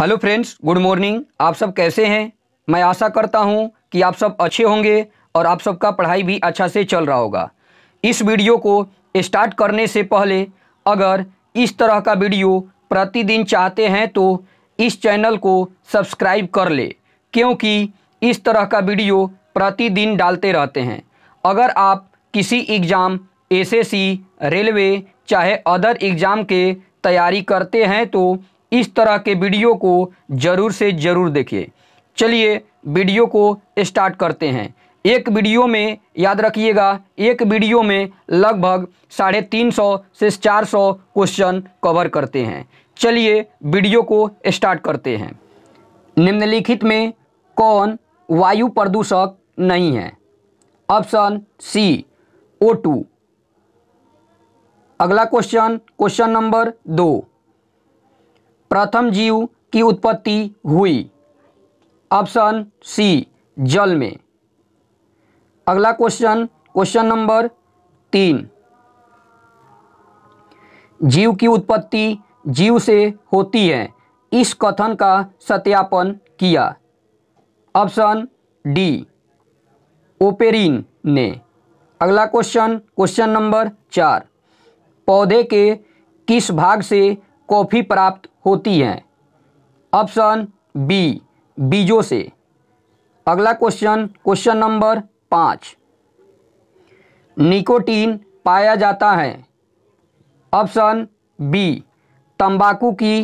hello friends good morning आप सब कैसे हैं मैं आशा करता हूं कि आप सब अच्छे होंगे और आप सबका पढ़ाई भी अच्छा से चल रहा होगा इस वीडियो को स्टार्ट करने से पहले अगर इस तरह का वीडियो प्रतिदिन चाहते हैं तो इस चैनल को सब्सक्राइब कर ले क्योंकि इस तरह का वीडियो प्रतिदिन डालते रहते हैं अगर आप किसी एग्ज़ाम एस रेलवे चाहे अदर एग्ज़ाम के तैयारी करते हैं तो इस तरह के वीडियो को ज़रूर से ज़रूर देखिए चलिए वीडियो को स्टार्ट करते हैं एक वीडियो में याद रखिएगा एक वीडियो में लगभग साढ़े तीन सौ से चार सौ क्वेश्चन कवर करते हैं चलिए वीडियो को स्टार्ट करते हैं निम्नलिखित में कौन वायु प्रदूषक नहीं है ऑप्शन सी ओ टू अगला क्वेश्चन क्वेश्चन नंबर दो प्रथम जीव की उत्पत्ति हुई ऑप्शन सी जल में अगला क्वेश्चन क्वेश्चन नंबर तीन जीव की उत्पत्ति जीव से होती है इस कथन का सत्यापन किया ऑप्शन डी ओपेरिन ने अगला क्वेश्चन क्वेश्चन नंबर चार पौधे के किस भाग से कॉफ़ी प्राप्त होती हैं ऑप्शन बी बीजों से अगला क्वेश्चन क्वेश्चन नंबर पाँच निकोटीन पाया जाता है ऑप्शन बी तंबाकू की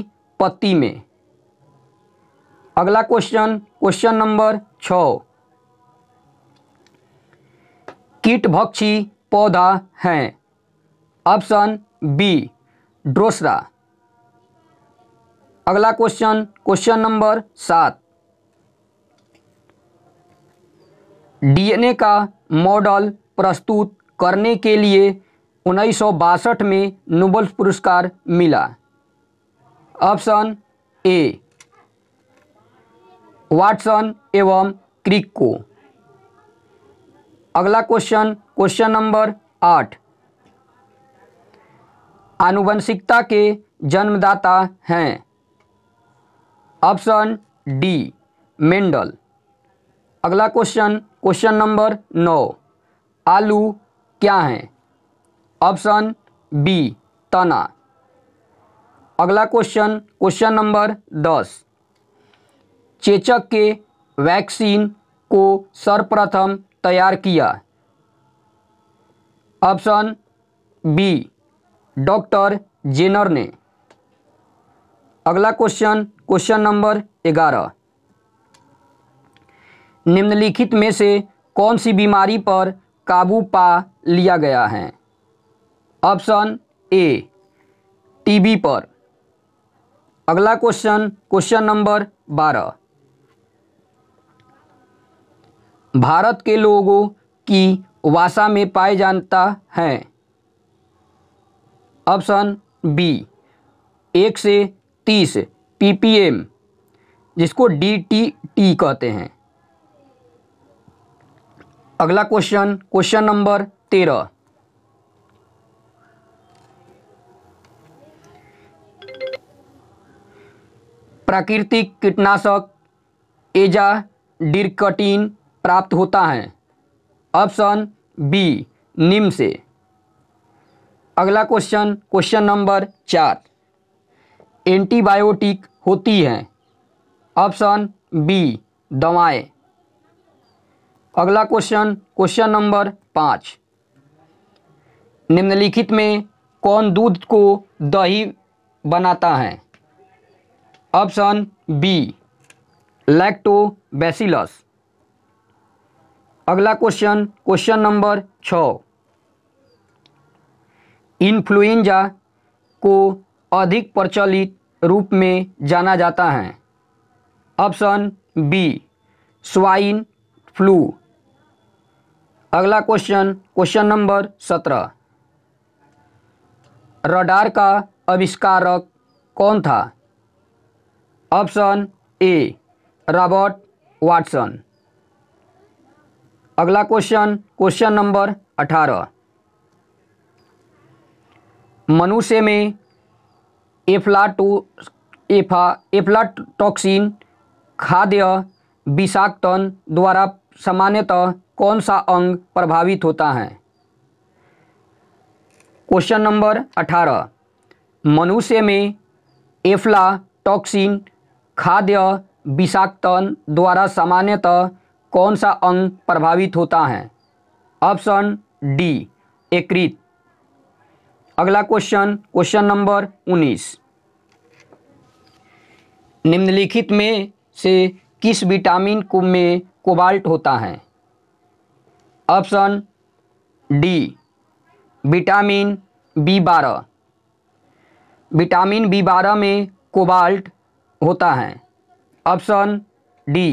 पत्ती में अगला क्वेश्चन क्वेश्चन नंबर छ कीटभक्षी पौधा हैं ऑप्शन बी ड्रोसरा अगला क्वेश्चन क्वेश्चन नंबर सात डीएनए का मॉडल प्रस्तुत करने के लिए उन्नीस में नोबल पुरस्कार मिला ऑप्शन ए वाटसन एवं क्रिक को अगला क्वेश्चन क्वेश्चन नंबर आठ आनुवंशिकता के जन्मदाता हैं ऑप्शन डी मेंडल अगला क्वेश्चन क्वेश्चन नंबर नौ आलू क्या है ऑप्शन बी तना अगला क्वेश्चन क्वेश्चन नंबर दस चेचक के वैक्सीन को सर्वप्रथम तैयार किया ऑप्शन बी डॉक्टर जेनर ने अगला क्वेश्चन क्वेश्चन नंबर ग्यारह निम्नलिखित में से कौन सी बीमारी पर काबू पा लिया गया है ऑप्शन ए टीबी पर अगला क्वेश्चन क्वेश्चन नंबर बारह भारत के लोगों की वासा में पाए जाता है ऑप्शन बी एक से तीस पीपीएम जिसको टी कहते हैं अगला क्वेश्चन क्वेश्चन नंबर तेरह प्राकृतिक कीटनाशक एजा डिरकटीन प्राप्त होता है ऑप्शन बी निम से अगला क्वेश्चन क्वेश्चन नंबर चार एंटीबायोटिक होती हैं ऑप्शन बी दवाएं अगला क्वेश्चन क्वेश्चन नंबर पाँच निम्नलिखित में कौन दूध को दही बनाता है ऑप्शन बी लैक्टोबैसिलस अगला क्वेश्चन क्वेश्चन नंबर छ इन्फ्लुएंजा को अधिक प्रचलित रूप में जाना जाता है ऑप्शन बी स्वाइन फ्लू अगला क्वेश्चन क्वेश्चन नंबर सत्रह रडार का आविष्कारक कौन था ऑप्शन ए रॉबर्ट वाटसन अगला क्वेश्चन क्वेश्चन नंबर अठारह मनुष्य में एफा एफ्लाटॉक्सिन खाद्य विषाक्तन द्वारा सामान्यतः कौन सा अंग प्रभावित होता है क्वेश्चन नंबर अठारह मनुष्य में एफ्लाटॉक्सिन खाद्य विषाक्तन द्वारा सामान्यतः कौन सा अंग प्रभावित होता है ऑप्शन डी एकृत अगला क्वेश्चन क्वेश्चन नंबर उन्नीस निम्नलिखित में से किस विटामिन को में कोबाल्ट होता है ऑप्शन डी विटामिन बी बारह विटामिन बी बारह में कोबाल्ट होता है ऑप्शन डी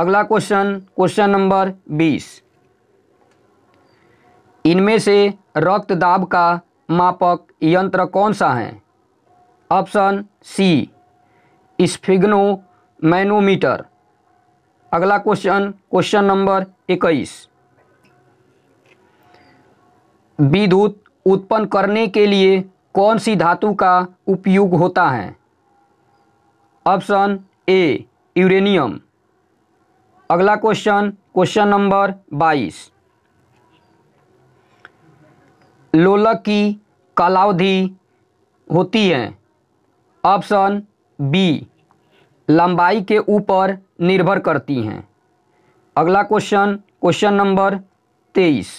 अगला क्वेश्चन क्वेश्चन नंबर बीस इनमें से रक्त दाब का मापक यंत्र कौन सा है ऑप्शन सी स्फिग्नो मैनोमीटर अगला क्वेश्चन क्वेश्चन नंबर इक्कीस विद्युत उत्पन्न करने के लिए कौन सी धातु का उपयोग होता है ऑप्शन ए यूरेनियम अगला क्वेश्चन क्वेश्चन नंबर बाईस लोलक की कालावधि होती है ऑप्शन बी लंबाई के ऊपर निर्भर करती हैं अगला क्वेश्चन क्वेश्चन नंबर तेईस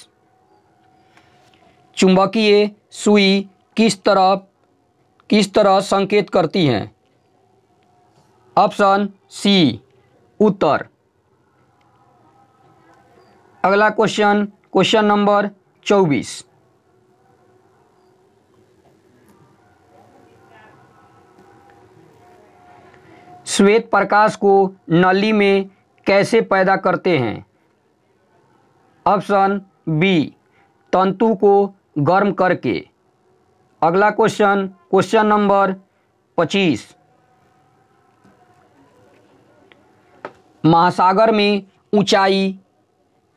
चुंबकीय सुई किस तरह किस तरह संकेत करती हैं ऑप्शन सी उत्तर अगला क्वेश्चन क्वेश्चन नंबर चौबीस श्वेत प्रकाश को नली में कैसे पैदा करते हैं ऑप्शन बी तंतु को गर्म करके अगला क्वेश्चन क्वेश्चन नंबर पच्चीस महासागर में ऊंचाई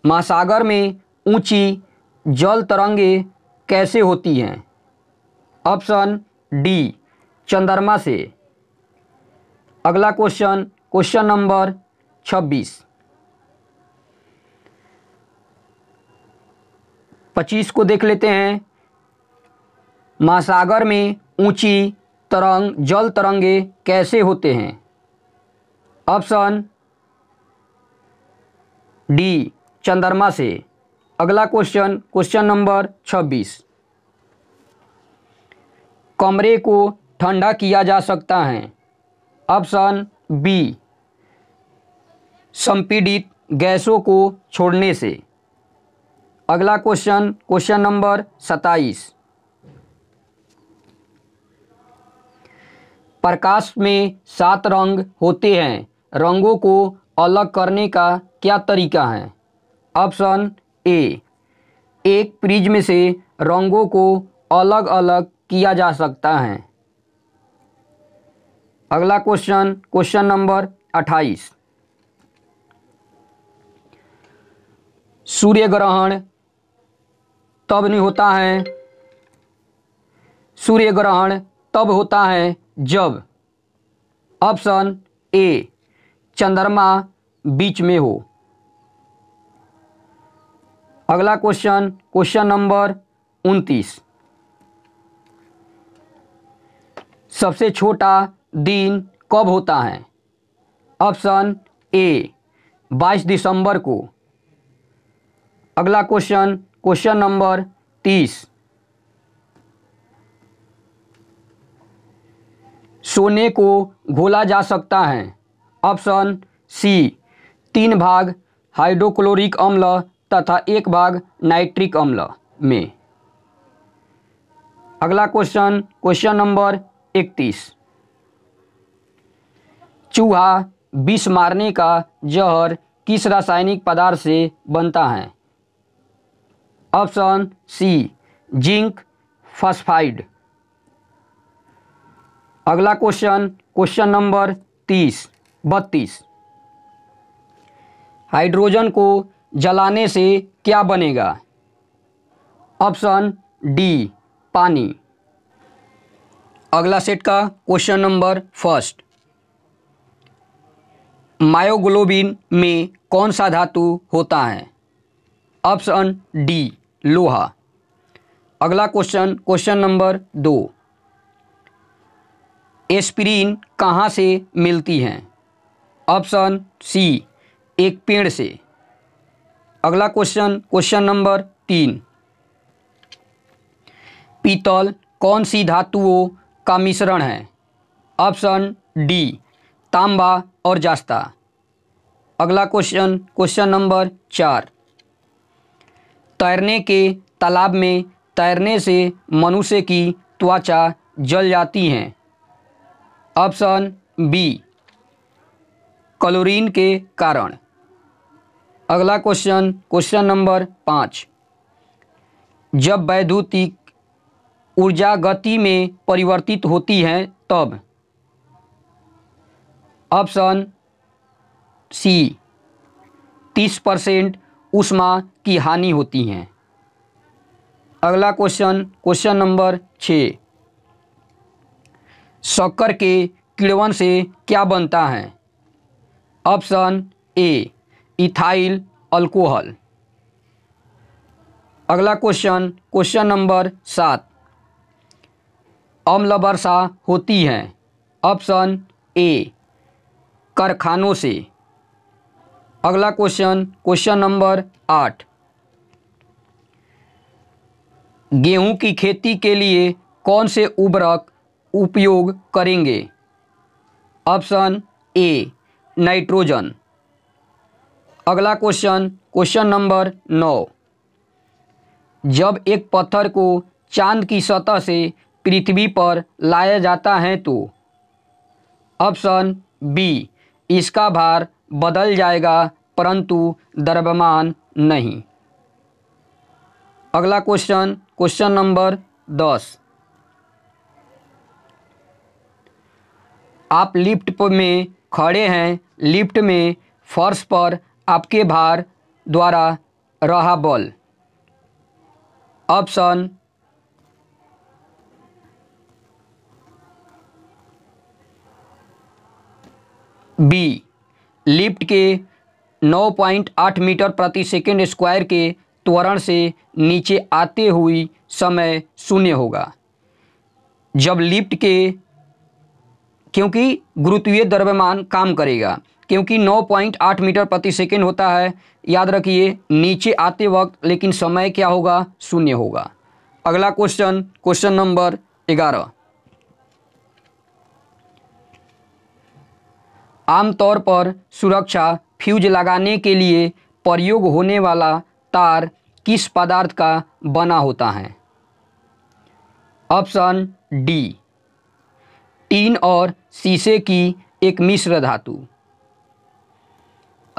महासागर में ऊंची जल तरंगे कैसे होती हैं ऑप्शन डी चंद्रमा से अगला क्वेश्चन क्वेश्चन नंबर छब्बीस पच्चीस को देख लेते हैं महासागर में ऊंची तरंग जल तरंगे कैसे होते हैं ऑप्शन डी चंद्रमा से अगला क्वेश्चन क्वेश्चन नंबर छब्बीस कमरे को ठंडा किया जा सकता है ऑप्शन बी संपीड़ित गैसों को छोड़ने से अगला क्वेश्चन क्वेश्चन नंबर सत्ताईस प्रकाश में सात रंग होते हैं रंगों को अलग करने का क्या तरीका है ऑप्शन ए एक प्रिज्म से रंगों को अलग अलग किया जा सकता है अगला क्वेश्चन क्वेश्चन नंबर अट्ठाईस सूर्य ग्रहण तब नहीं होता है सूर्य ग्रहण तब होता है जब ऑप्शन ए चंद्रमा बीच में हो अगला क्वेश्चन क्वेश्चन नंबर उनतीस सबसे छोटा दिन कब होता है ऑप्शन ए 22 दिसंबर को अगला क्वेश्चन क्वेश्चन नंबर 30 सोने को घोला जा सकता है ऑप्शन सी तीन भाग हाइड्रोक्लोरिक अम्ल तथा एक भाग नाइट्रिक अम्ल में अगला क्वेश्चन क्वेश्चन नंबर इकतीस चूहा विष मारने का जहर किस रासायनिक पदार्थ से बनता है ऑप्शन सी जिंक फॉस्फाइड अगला क्वेश्चन क्वेश्चन नंबर तीस बत्तीस हाइड्रोजन को जलाने से क्या बनेगा ऑप्शन डी पानी अगला सेट का क्वेश्चन नंबर फर्स्ट मायोग्लोबिन में कौन सा धातु होता है ऑप्शन डी लोहा अगला क्वेश्चन क्वेश्चन नंबर दो एस्पिरिन कहाँ से मिलती है ऑप्शन सी एक पेड़ से अगला क्वेश्चन क्वेश्चन नंबर तीन पीतल कौन सी धातुओं का मिश्रण है ऑप्शन डी तांबा और जास्ता अगला क्वेश्चन क्वेश्चन नंबर चार तैरने के तालाब में तैरने से मनुष्य की त्वचा जल जाती है ऑप्शन बी क्लोरीन के कारण अगला क्वेश्चन क्वेश्चन नंबर पाँच जब वैद्युतिक ऊर्जा गति में परिवर्तित होती है तब ऑप्शन सी तीस परसेंट उष्मा की हानि होती हैं अगला क्वेश्चन क्वेश्चन नंबर छ शक्कर के किड़वन से क्या बनता है ऑप्शन ए इथाइल अल्कोहल अगला क्वेश्चन क्वेश्चन नंबर सात अम्ल वर्षा होती है ऑप्शन ए कारखानों से अगला क्वेश्चन क्वेश्चन नंबर आठ गेहूं की खेती के लिए कौन से उर्वरक उपयोग करेंगे ऑप्शन ए नाइट्रोजन अगला क्वेश्चन क्वेश्चन नंबर नौ जब एक पत्थर को चांद की सतह से पृथ्वी पर लाया जाता है तो ऑप्शन बी इसका भार बदल जाएगा परंतु द्रव्यमान नहीं अगला क्वेश्चन क्वेश्चन नंबर दस आप लिफ्ट में खड़े हैं लिफ्ट में फर्श पर आपके भार द्वारा रहा बल ऑप्शन बी लिफ्ट के 9.8 मीटर प्रति सेकेंड स्क्वायर के त्वरण से नीचे आते हुए समय शून्य होगा जब लिफ्ट के क्योंकि गुरुत्वीय द्रव्यमान काम करेगा क्योंकि 9.8 मीटर प्रति सेकेंड होता है याद रखिए नीचे आते वक्त लेकिन समय क्या होगा शून्य होगा अगला क्वेश्चन क्वेश्चन नंबर ग्यारह आमतौर पर सुरक्षा फ्यूज लगाने के लिए प्रयोग होने वाला तार किस पदार्थ का बना होता है ऑप्शन डी टीन और शीशे की एक मिश्र धातु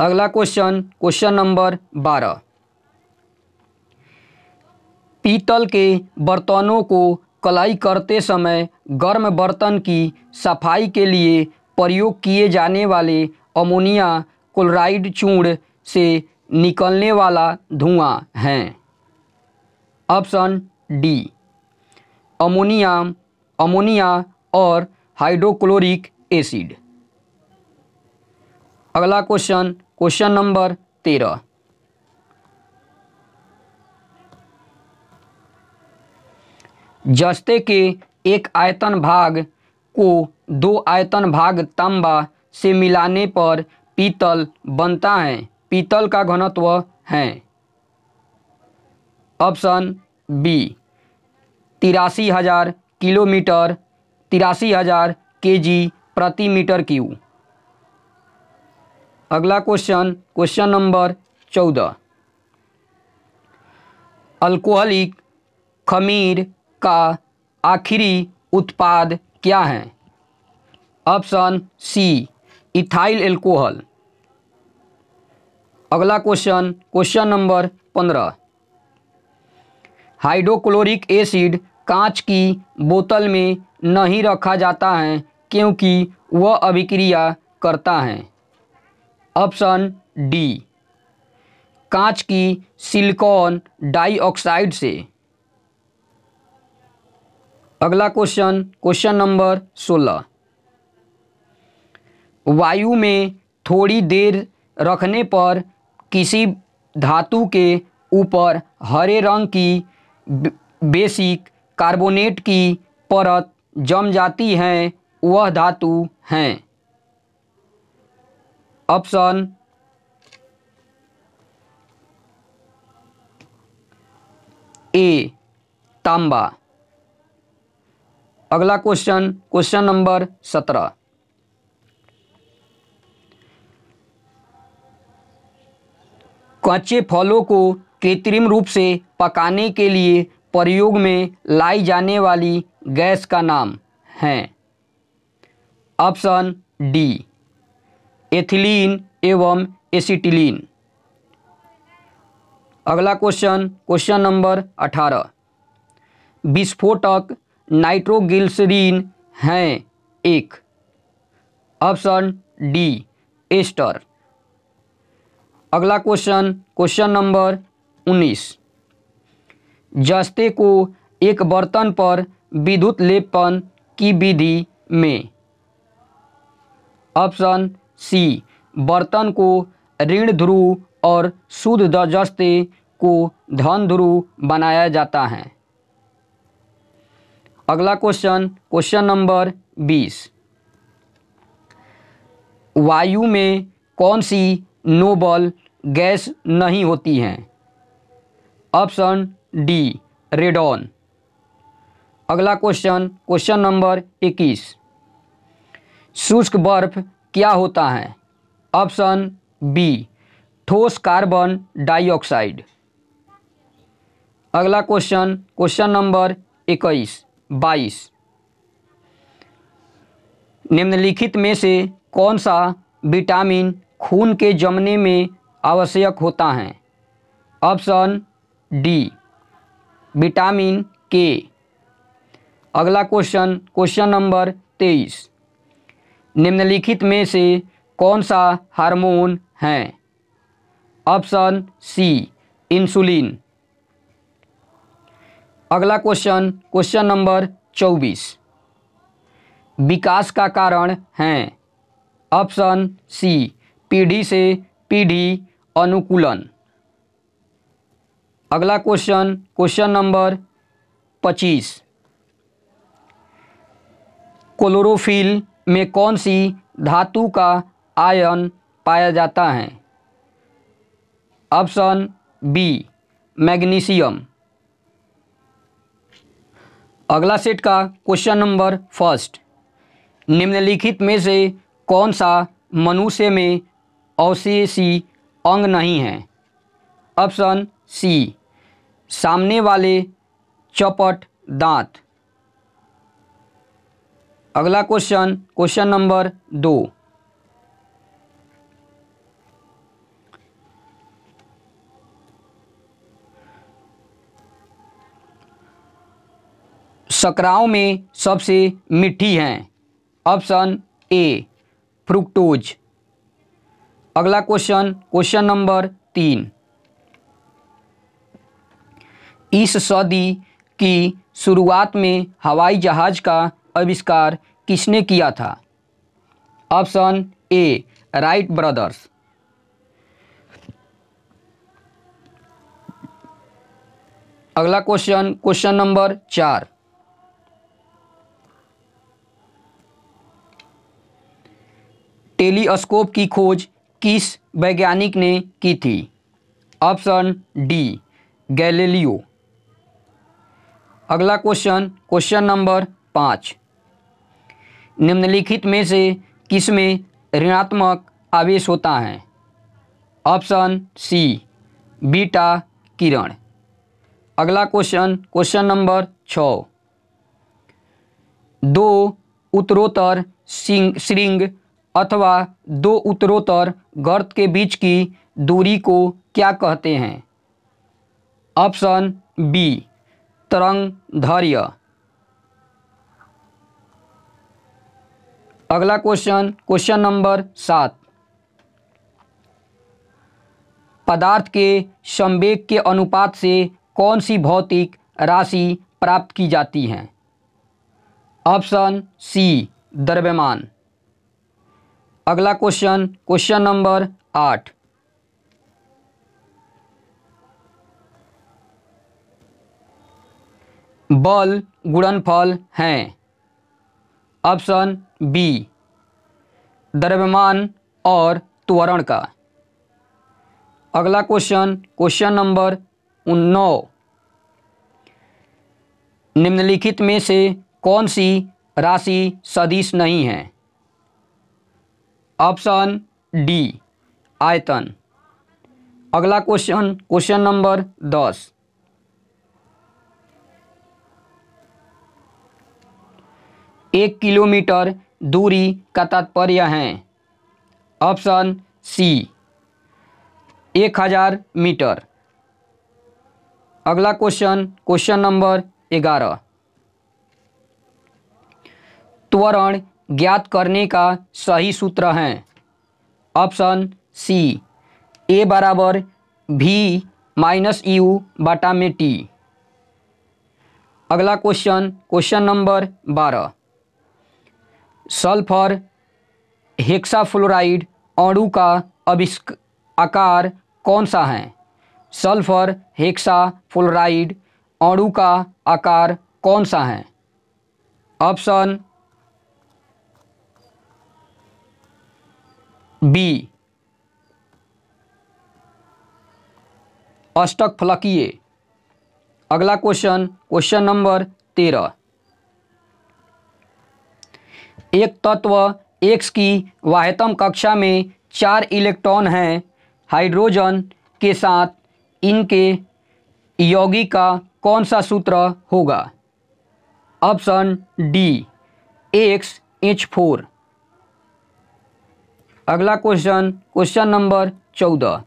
अगला क्वेश्चन क्वेश्चन नंबर बारह पीतल के बर्तनों को कलाई करते समय गर्म बर्तन की सफाई के लिए प्रयोग किए जाने वाले अमोनिया क्लोराइड चूर्ण से निकलने वाला धुआं है ऑप्शन डी अमोनिया अमोनिया और हाइड्रोक्लोरिक एसिड अगला क्वेश्चन क्वेश्चन नंबर तेरह जस्ते के एक आयतन भाग को दो आयतन भाग तांबा से मिलाने पर पीतल बनता है पीतल का घनत्व है ऑप्शन बी तिरासी हज़ार किलोमीटर तिरासी हज़ार के जी प्रति मीटर क्यू अगला क्वेश्चन क्वेश्चन नंबर चौदह अल्कोहलिक खमीर का आखिरी उत्पाद क्या है ऑप्शन सी इथाइल एल्कोहल अगला क्वेश्चन क्वेश्चन नंबर पंद्रह हाइड्रोक्लोरिक एसिड कांच की बोतल में नहीं रखा जाता है क्योंकि वह अभिक्रिया करता है ऑप्शन डी कांच की सिलिकॉन डाइऑक्साइड से अगला क्वेश्चन क्वेश्चन नंबर सोलह वायु में थोड़ी देर रखने पर किसी धातु के ऊपर हरे रंग की बेसिक कार्बोनेट की परत जम जाती है वह धातु हैं ऑप्शन ए तांबा अगला क्वेश्चन क्वेश्चन नंबर सत्रह कच्चे फलों को कृत्रिम रूप से पकाने के लिए प्रयोग में लाई जाने वाली गैस का नाम है ऑप्शन डी एथिलीन एवं एसिटिलीन अगला क्वेश्चन क्वेश्चन नंबर अठारह विस्फोटक नाइट्रोगिल्सरीन हैं एक ऑप्शन डी एस्टर अगला क्वेश्चन क्वेश्चन नंबर उन्नीस जस्ते को एक बर्तन पर विद्युत लेपन की विधि में ऑप्शन सी बर्तन को ऋण ध्रुव और शुद्ध जस्ते को धन ध्रुव बनाया जाता है अगला क्वेश्चन क्वेश्चन नंबर बीस वायु में कौन सी नोबल गैस नहीं होती हैं ऑप्शन डी रेडॉन अगला क्वेश्चन क्वेश्चन नंबर इक्कीस शुष्क बर्फ क्या होता है ऑप्शन बी ठोस कार्बन डाइऑक्साइड अगला क्वेश्चन क्वेश्चन नंबर इक्कीस बाईस निम्नलिखित में से कौन सा विटामिन खून के जमने में आवश्यक होता है ऑप्शन डी विटामिन के अगला क्वेश्चन क्वेश्चन नंबर तेईस निम्नलिखित में से कौन सा हार्मोन है ऑप्शन सी इंसुलिन अगला क्वेश्चन क्वेश्चन नंबर चौबीस विकास का कारण हैं ऑप्शन सी पीढ़ी से पीढ़ी अनुकूलन अगला क्वेश्चन क्वेश्चन नंबर पच्चीस क्लोरोफिल में कौन सी धातु का आयन पाया जाता है ऑप्शन बी मैग्नीशियम अगला सेट का क्वेश्चन नंबर फर्स्ट निम्नलिखित में से कौन सा मनुष्य में अवशेषी अंग नहीं हैं ऑप्शन सी सामने वाले चपट दांत अगला क्वेश्चन क्वेश्चन नंबर दो सकराओं में सबसे मीठी हैं ऑप्शन ए फ्रुक्टोज अगला क्वेश्चन क्वेश्चन नंबर तीन इस सदी की शुरुआत में हवाई जहाज का आविष्कार किसने किया था ऑप्शन ए राइट ब्रदर्स अगला क्वेश्चन क्वेश्चन नंबर चार टेलीस्कोप की खोज किस वैज्ञानिक ने की थी ऑप्शन डी गैलीलियो अगला क्वेश्चन क्वेश्चन नंबर पाँच निम्नलिखित में से किस में ऋणात्मक आवेश होता है ऑप्शन सी बीटा किरण अगला क्वेश्चन क्वेश्चन नंबर छ दो उत्तरोत्तर श्रृंग अथवा दो उत्तरोत्तर गर्त के बीच की दूरी को क्या कहते हैं ऑप्शन बी तरंग धैर्य अगला क्वेश्चन क्वेश्चन नंबर सात पदार्थ के संवेग के अनुपात से कौन सी भौतिक राशि प्राप्त की जाती है ऑप्शन सी द्रव्यमान अगला क्वेश्चन क्वेश्चन नंबर आठ बल गुणनफल हैं ऑप्शन बी द्रव्यमान और त्वरण का अगला क्वेश्चन क्वेश्चन नंबर नौ निम्नलिखित में से कौन सी राशि सदिश नहीं है ऑप्शन डी आयतन अगला क्वेश्चन क्वेश्चन नंबर दस एक किलोमीटर दूरी का तात्पर्य है ऑप्शन सी एक हज़ार मीटर अगला क्वेश्चन क्वेश्चन नंबर ग्यारह त्वरण ज्ञात करने का सही सूत्र हैं ऑप्शन सी ए बराबर भी माइनस यू बाटा में टी अगला क्वेश्चन क्वेश्चन नंबर बारह सल्फर हेक्साफ्लोराइड अणु का अभिष्क आकार कौन सा है सल्फर हेक्सा फ्लोराइड अणु का आकार कौन सा है ऑप्शन बी अष्टक फलकीय अगला क्वेश्चन क्वेश्चन नंबर तेरह एक तत्व एक्स की वाहतम कक्षा में चार इलेक्ट्रॉन हैं हाइड्रोजन के साथ इनके यौगिक का कौन सा सूत्र होगा option D X H four अगला क्वेश्चन क्वेश्चन नंबर चौदह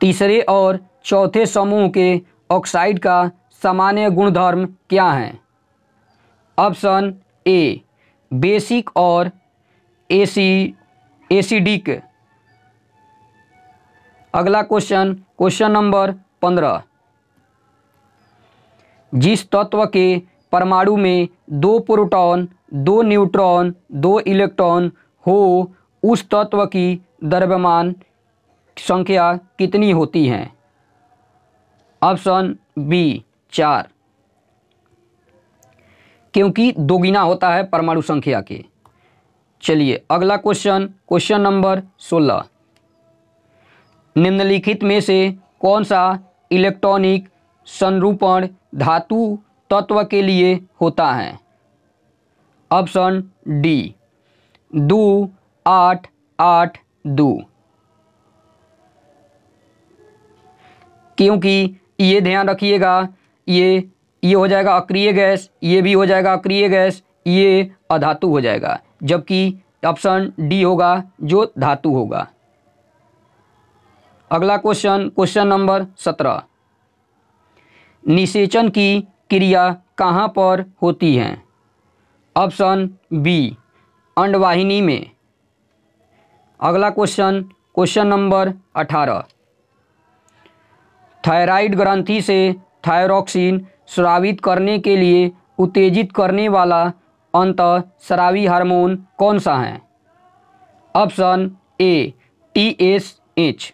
तीसरे और चौथे समूह के ऑक्साइड का सामान्य गुणधर्म क्या है ऑप्शन ए बेसिक और एसी एसिडिक अगला क्वेश्चन क्वेश्चन नंबर पंद्रह जिस तत्व के परमाणु में दो प्रोटॉन, दो न्यूट्रॉन दो इलेक्ट्रॉन हो उस तत्व की द्रव्यमान संख्या कितनी होती है ऑप्शन बी चार क्योंकि दोगुना होता है परमाणु संख्या के चलिए अगला क्वेश्चन क्वेश्चन नंबर सोलह निम्नलिखित में से कौन सा इलेक्ट्रॉनिक संरूपण धातु तत्व के लिए होता है ऑप्शन डी दो आठ आठ दो क्योंकि ये ध्यान रखिएगा ये ये हो जाएगा अक्रिय गैस ये भी हो जाएगा अक्रिय गैस ये अधातु हो जाएगा जबकि ऑप्शन डी होगा जो धातु होगा अगला क्वेश्चन क्वेश्चन नंबर सत्रह निषेचन की क्रिया कहाँ पर होती है ऑप्शन बी अंडवाहिनी में अगला क्वेश्चन क्वेश्चन नंबर अठारह थायराइड ग्रंथि से थायरोक्सिन स्रावित करने के लिए उत्तेजित करने वाला अंत स्रावी हार्मोन कौन सा है option A T S H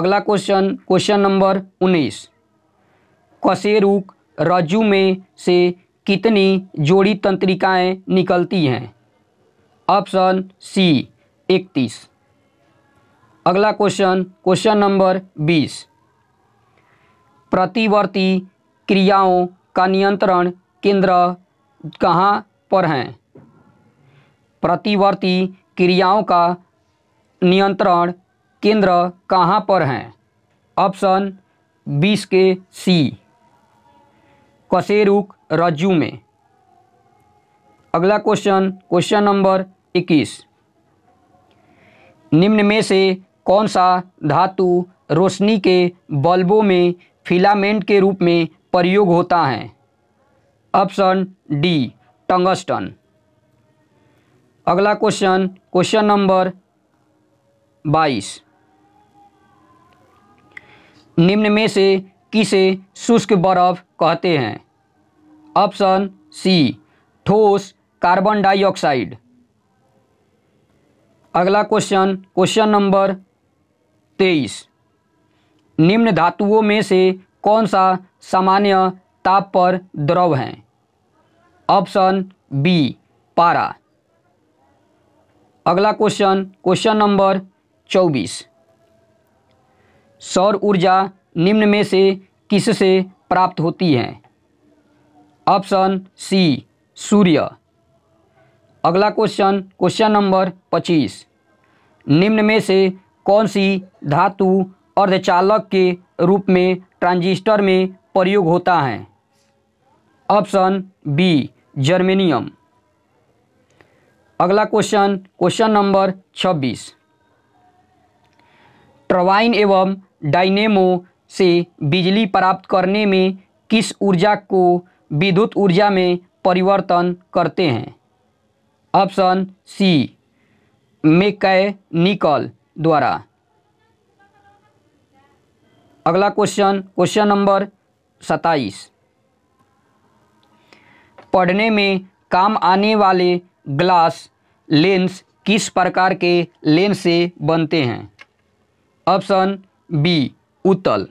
अगला क्वेश्चन क्वेश्चन नंबर उन्नीस कशेरुक रज्जु में से कितनी जोड़ी तंत्रिकाएं निकलती हैं ऑप्शन सी इकतीस अगला क्वेश्चन क्वेश्चन नंबर बीस प्रतिवर्ती क्रियाओं का नियंत्रण केंद्र कहाँ पर हैं प्रतिवर्ती क्रियाओं का नियंत्रण केंद्र कहाँ पर हैं ऑप्शन बीस के सी कसेरुक रज्जू में अगला क्वेश्चन क्वेश्चन नंबर इक्कीस निम्न में से कौन सा धातु रोशनी के बल्बों में फिलामेंट के रूप में प्रयोग होता है ऑप्शन डी टंगस्टन अगला क्वेश्चन क्वेश्चन नंबर बाईस निम्न में से किसे शुष्क बर्फ कहते हैं ऑप्शन सी ठोस कार्बन डाइऑक्साइड अगला क्वेश्चन क्वेश्चन नंबर तेईस निम्न धातुओं में से कौन सा सामान्य ताप पर द्रव है ऑप्शन बी पारा अगला क्वेश्चन क्वेश्चन नंबर चौबीस सौर ऊर्जा निम्न में से किससे प्राप्त होती हैं ऑप्शन सी सूर्य अगला क्वेश्चन क्वेश्चन नंबर पच्चीस निम्न में से कौन सी धातु अर्धचालक के रूप में ट्रांजिस्टर में प्रयोग होता है ऑप्शन बी जर्मेनियम अगला क्वेश्चन क्वेश्चन नंबर 26 ट्रवाइन एवं डाइनेमो से बिजली प्राप्त करने में किस ऊर्जा को विद्युत ऊर्जा में परिवर्तन करते हैं ऑप्शन सी मेकैनिकल द्वारा अगला क्वेश्चन क्वेश्चन नंबर सत्ताईस पढ़ने में काम आने वाले ग्लास लेंस किस प्रकार के लेंस से बनते हैं ऑप्शन बी उत्तल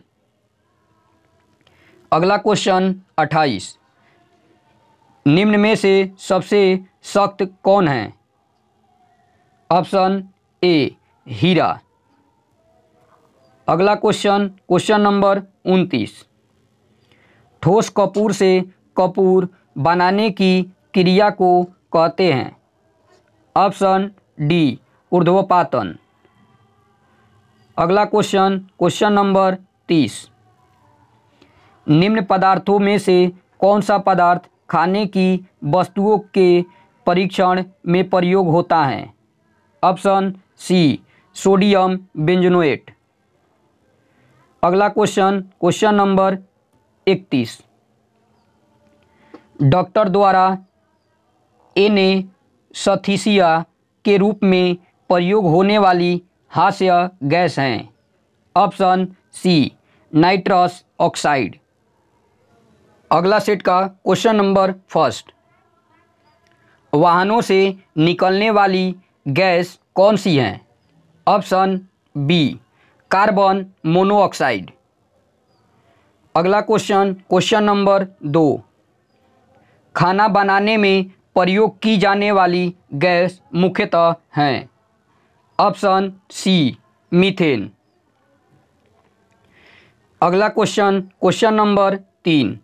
अगला क्वेश्चन अट्ठाईस निम्न में से सबसे सख्त कौन है ऑप्शन ए हीरा अगला क्वेश्चन क्वेश्चन नंबर उनतीस ठोस कपूर से कपूर बनाने की क्रिया को कहते हैं ऑप्शन डी ऊर्ध्वपातन अगला क्वेश्चन क्वेश्चन नंबर तीस निम्न पदार्थों में से कौन सा पदार्थ खाने की वस्तुओं के परीक्षण में प्रयोग होता है ऑप्शन सी सोडियम बेंजनोएट अगला क्वेश्चन क्वेश्चन नंबर इकतीस डॉक्टर द्वारा एने सथिसिया के रूप में प्रयोग होने वाली हास्य गैस हैं ऑप्शन सी नाइट्रस ऑक्साइड अगला सेट का क्वेश्चन नंबर फर्स्ट वाहनों से निकलने वाली गैस कौन सी है ऑप्शन बी कार्बन मोनोऑक्साइड अगला क्वेश्चन क्वेश्चन नंबर दो खाना बनाने में प्रयोग की जाने वाली गैस मुख्यतः हैं ऑप्शन सी मीथेन अगला क्वेश्चन क्वेश्चन नंबर तीन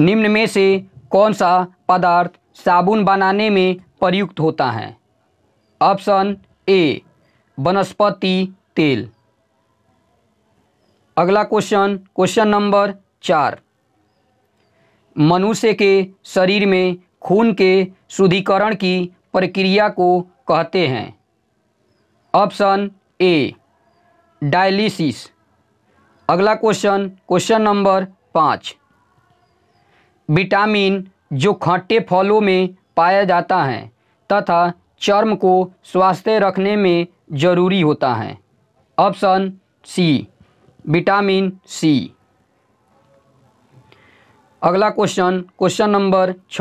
निम्न में से कौन सा पदार्थ साबुन बनाने में प्रयुक्त होता है ऑप्शन ए वनस्पति तेल अगला क्वेश्चन क्वेश्चन नंबर चार मनुष्य के शरीर में खून के शुद्धिकरण की प्रक्रिया को कहते हैं ऑप्शन ए डायलिसिस अगला क्वेश्चन क्वेश्चन नंबर पाँच विटामिन जो खट्टे फलों में पाया जाता है तथा चर्म को स्वास्थ्य रखने में जरूरी होता है ऑप्शन सी विटामिन सी अगला क्वेश्चन क्वेश्चन नंबर छ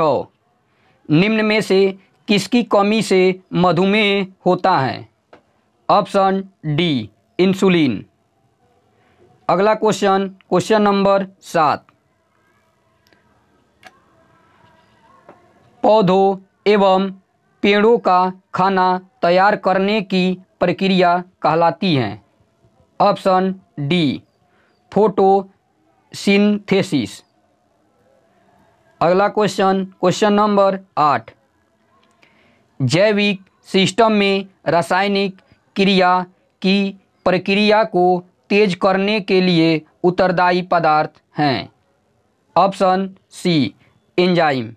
निम्न में से किसकी कमी से मधुमेह होता है ऑप्शन डी इंसुलिन अगला क्वेश्चन क्वेश्चन नंबर सात पौधों एवं पेड़ों का खाना तैयार करने की प्रक्रिया कहलाती है ऑप्शन डी फोटोसिंथेसिस अगला क्वेश्चन क्वेश्चन नंबर आठ जैविक सिस्टम में रासायनिक क्रिया की प्रक्रिया को तेज करने के लिए उत्तरदायी पदार्थ हैं ऑप्शन सी एंजाइम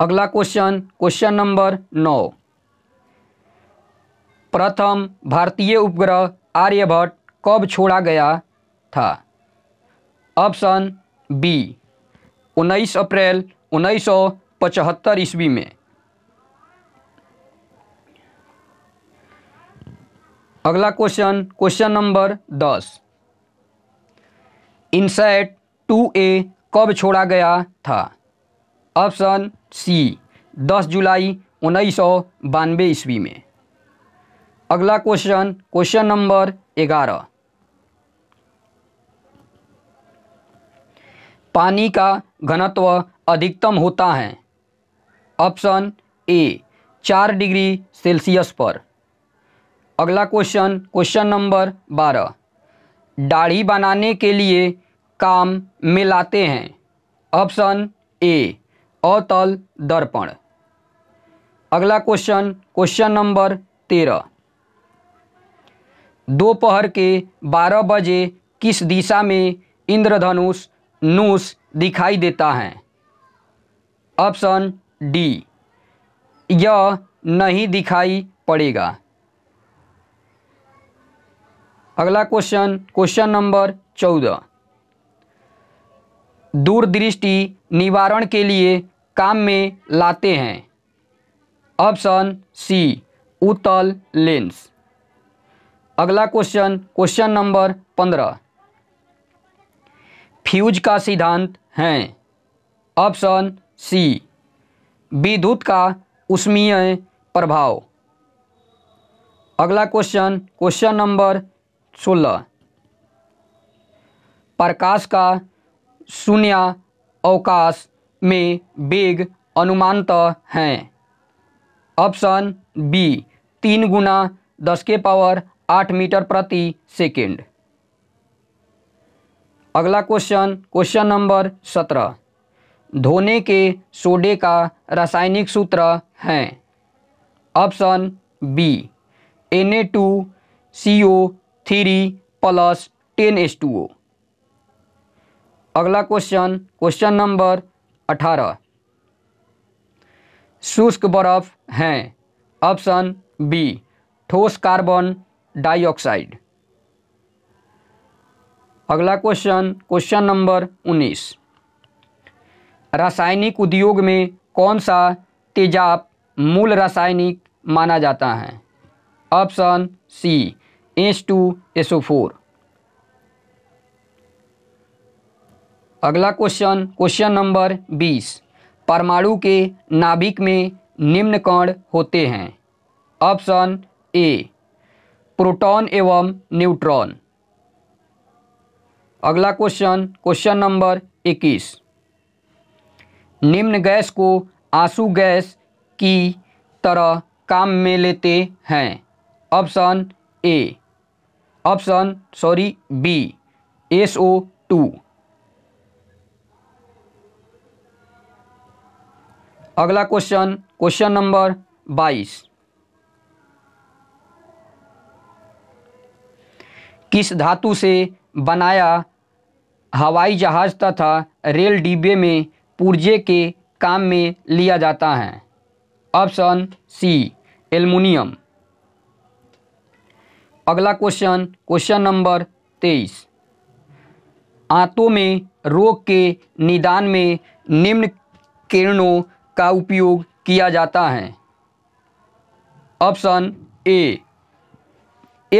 अगला क्वेश्चन क्वेश्चन नंबर नौ प्रथम भारतीय उपग्रह आर्यभट्ट कब छोड़ा गया था ऑप्शन बी 19 अप्रैल 1975 ईस्वी में अगला क्वेश्चन क्वेश्चन नंबर दस इनसेट टू ए कब छोड़ा गया था ऑप्शन सी 10 जुलाई उन्नीस सौ बानवे ईस्वी में अगला क्वेश्चन क्वेश्चन नंबर ग्यारह पानी का घनत्व अधिकतम होता है ऑप्शन ए चार डिग्री सेल्सियस पर अगला क्वेश्चन क्वेश्चन नंबर बारह दाढ़ी बनाने के लिए काम में लाते हैं ऑप्शन ए अतल दर्पण अगला क्वेश्चन क्वेश्चन नंबर तेरह दोपहर के बारह बजे किस दिशा में इंद्रधनुष नूस दिखाई देता है ऑप्शन डी यह नहीं दिखाई पड़ेगा अगला क्वेश्चन क्वेश्चन नंबर चौदह दूरदृष्टि निवारण के लिए काम में लाते हैं ऑप्शन सी उतल लेंस अगला क्वेश्चन क्वेश्चन नंबर पंद्रह फ्यूज का सिद्धांत है ऑप्शन सी विद्युत का उष्मीय प्रभाव अगला क्वेश्चन क्वेश्चन नंबर सोलह प्रकाश का शून्य अवकाश में वेग अनुमानत हैं ऑप्शन बी तीन गुना दस के पावर आठ मीटर प्रति सेकेंड अगला क्वेश्चन क्वेश्चन नंबर सत्रह धोने के सोडे का रासायनिक सूत्र है option B N A two C O three plus ten S two O अगला क्वेश्चन क्वेश्चन नंबर अठारह शुष्क बर्फ हैं ऑप्शन बी ठोस कार्बन डाइऑक्साइड अगला क्वेश्चन क्वेश्चन नंबर उन्नीस रासायनिक उद्योग में कौन सा तेजाब मूल रासायनिक माना जाता है option C S two SO four अगला क्वेश्चन क्वेश्चन नंबर बीस परमाणु के नाभिक में निम्न कण होते हैं ऑप्शन ए प्रोटॉन एवं न्यूट्रॉन अगला क्वेश्चन क्वेश्चन नंबर इक्कीस निम्न गैस को आंसू गैस की तरह काम में लेते हैं option A option sorry B S O two अगला क्वेश्चन क्वेश्चन नंबर बाईस किस धातु से बनाया हवाई जहाज तथा रेल डिब्बे में पुर्जे के काम में लिया जाता है ऑप्शन सी एल्युमिनियम अगला क्वेश्चन क्वेश्चन नंबर तेईस आंतों में रोग के निदान में निम्न किरणों का उपयोग किया जाता है ऑप्शन ए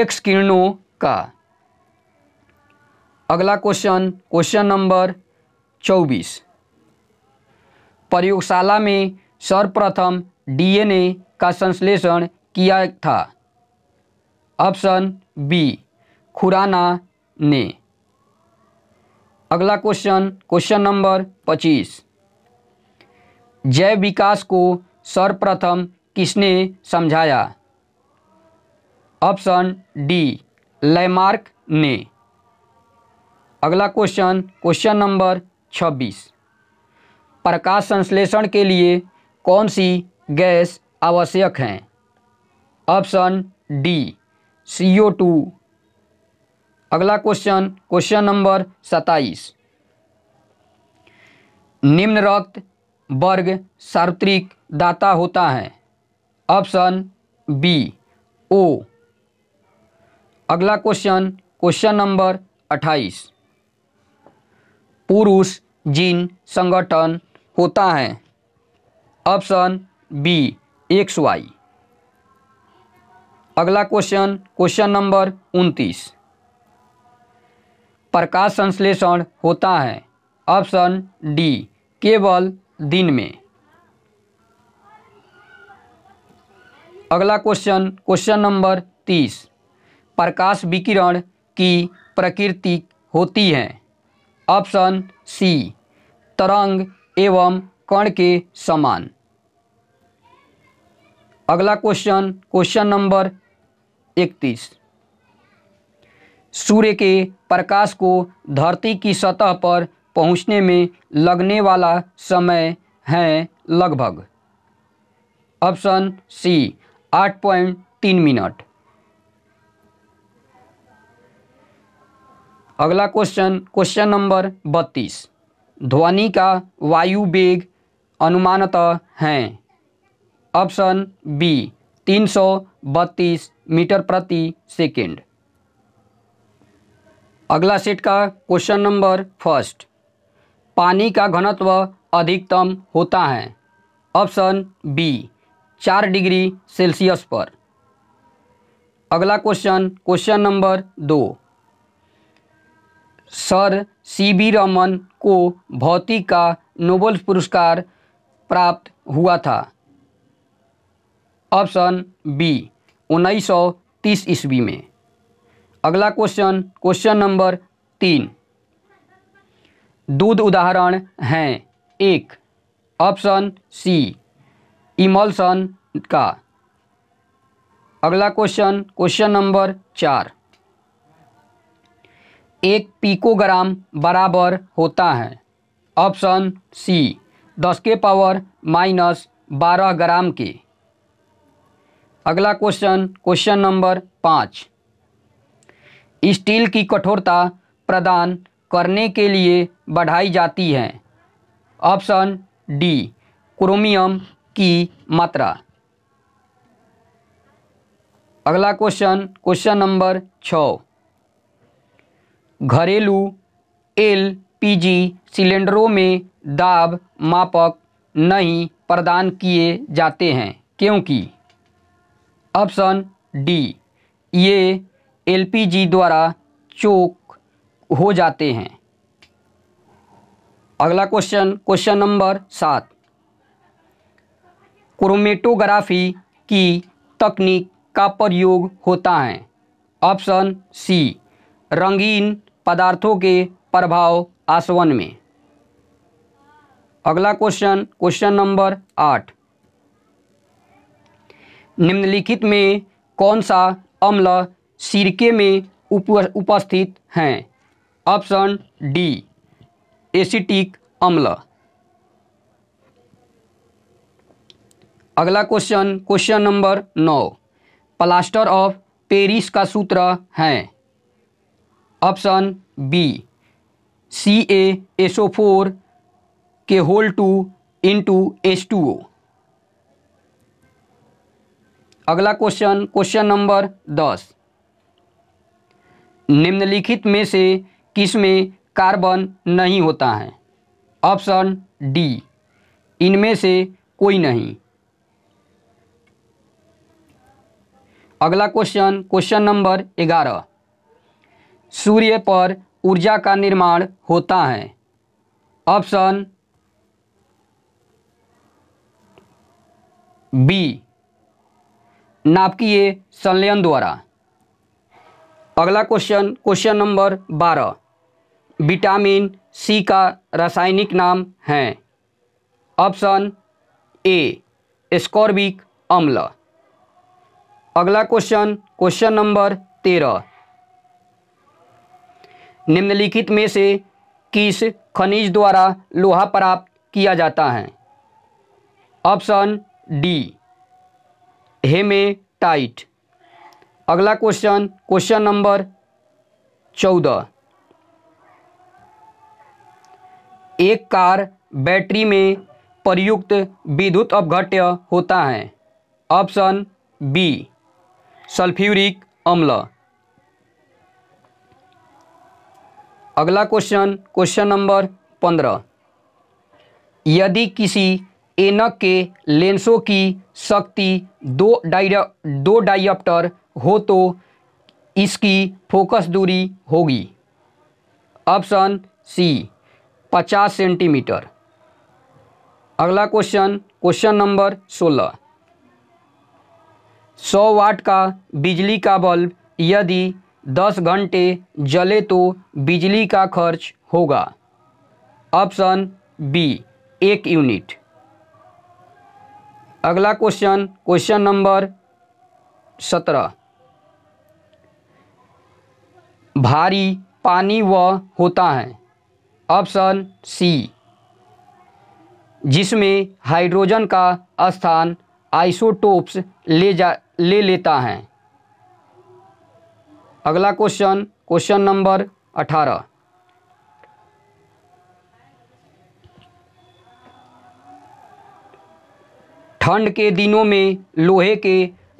एक्स किरणों का अगला क्वेश्चन क्वेश्चन नंबर चौबीस प्रयोगशाला में सर्वप्रथम डीएनए का संश्लेषण किया था ऑप्शन बी खुराना ने अगला क्वेश्चन क्वेश्चन नंबर पच्चीस जैव विकास को सर्वप्रथम किसने समझाया ऑप्शन डी लैमार्क ने अगला क्वेश्चन क्वेश्चन नंबर 26 प्रकाश संश्लेषण के लिए कौन सी गैस आवश्यक है option D C O two अगला क्वेश्चन क्वेश्चन नंबर 27 निम्न रक्त वर्ग सार्वत्रिक दाता होता है ऑप्शन बी ओ अगला क्वेश्चन क्वेश्चन नंबर अट्ठाईस पुरुष जिन संगठन होता है ऑप्शन बी एक्स वाई अगला क्वेश्चन क्वेश्चन नंबर उनतीस प्रकाश संश्लेषण होता है ऑप्शन डी केवल दिन में अगला क्वेश्चन क्वेश्चन नंबर तीस प्रकाश विकिरण की प्रकृति होती है ऑप्शन सी तरंग एवं कण के समान अगला क्वेश्चन क्वेश्चन नंबर इकतीस सूर्य के प्रकाश को धरती की सतह पर पहुंचने में लगने वाला समय है लगभग ऑप्शन सी आठ पॉइंट तीन मिनट अगला क्वेश्चन क्वेश्चन नंबर बत्तीस ध्वनि का वायु वेग अनुमानत है ऑप्शन बी तीन सौ बत्तीस मीटर प्रति सेकेंड अगला सेट का क्वेश्चन नंबर फर्स्ट पानी का घनत्व अधिकतम होता है ऑप्शन बी चार डिग्री सेल्सियस पर अगला क्वेश्चन क्वेश्चन नंबर दो सर सी बी रमन को भौतिक का नोबेल पुरस्कार प्राप्त हुआ था ऑप्शन बी 1930 ईस्वी में अगला क्वेश्चन क्वेश्चन नंबर तीन दूध उदाहरण हैं एक ऑप्शन सी इमल्सन का अगला क्वेश्चन क्वेश्चन नंबर चार एक पिकोग्राम बराबर होता है ऑप्शन सी दस के पावर माइनस बारह ग्राम के अगला क्वेश्चन क्वेश्चन नंबर पाँच स्टील की कठोरता प्रदान करने के लिए बढ़ाई जाती हैं ऑप्शन डी क्रोमियम की मात्रा अगला क्वेश्चन क्वेश्चन नंबर छ घरेलू एल पी जी सिलेंडरों में दाब मापक नहीं प्रदान किए जाते हैं क्योंकि ऑप्शन डी ये एलपीजी द्वारा चोक हो जाते हैं अगला क्वेश्चन क्वेश्चन नंबर सात क्रोमेटोग्राफी की तकनीक का प्रयोग होता है ऑप्शन सी रंगीन पदार्थों के प्रभाव आसवन में अगला क्वेश्चन क्वेश्चन नंबर आठ निम्नलिखित में कौन सा अम्ल सिरके में उपस्थित हैं ऑप्शन डी एसिटिक अम्ल अगला क्वेश्चन क्वेश्चन नंबर नौ प्लास्टर ऑफ पेरिस का सूत्र है option B C A SO four के whole two into S two O अगला क्वेश्चन क्वेश्चन नंबर दस निम्नलिखित में से किसमें कार्बन नहीं होता है ऑप्शन डी इनमें से कोई नहीं अगला क्वेश्चन क्वेश्चन नंबर ग्यारह सूर्य पर ऊर्जा का निर्माण होता है ऑप्शन बी नापकीय संलयन द्वारा अगला क्वेश्चन क्वेश्चन नंबर बारह विटामिन सी का रासायनिक नाम है ऑप्शन ए स्कॉर्बिक अम्ल अगला क्वेश्चन क्वेश्चन नंबर तेरह निम्नलिखित में से किस खनिज द्वारा लोहा प्राप्त किया जाता है ऑप्शन डी हेमेटाइट अगला क्वेश्चन क्वेश्चन नंबर चौदह एक कार बैटरी में प्रयुक्त विद्युत अपघट्य होता है ऑप्शन बी सल्फ्यूरिक अम्ल अगला क्वेश्चन क्वेश्चन नंबर पंद्रह यदि किसी एनक के लेंसों की शक्ति दो डाइड दो डाइप्टर हो तो इसकी फोकस दूरी होगी ऑप्शन सी पचास सेंटीमीटर अगला क्वेश्चन क्वेश्चन नंबर सोलह सौ वाट का बिजली का बल्ब यदि दस घंटे जले तो बिजली का खर्च होगा ऑप्शन बी एक यूनिट अगला क्वेश्चन क्वेश्चन नंबर सत्रह भारी पानी वह होता है ऑप्शन सी जिसमें हाइड्रोजन का स्थान आइसोटोप्स ले जा ले लेता है अगला क्वेश्चन क्वेश्चन नंबर अठारह ठंड के दिनों में लोहे के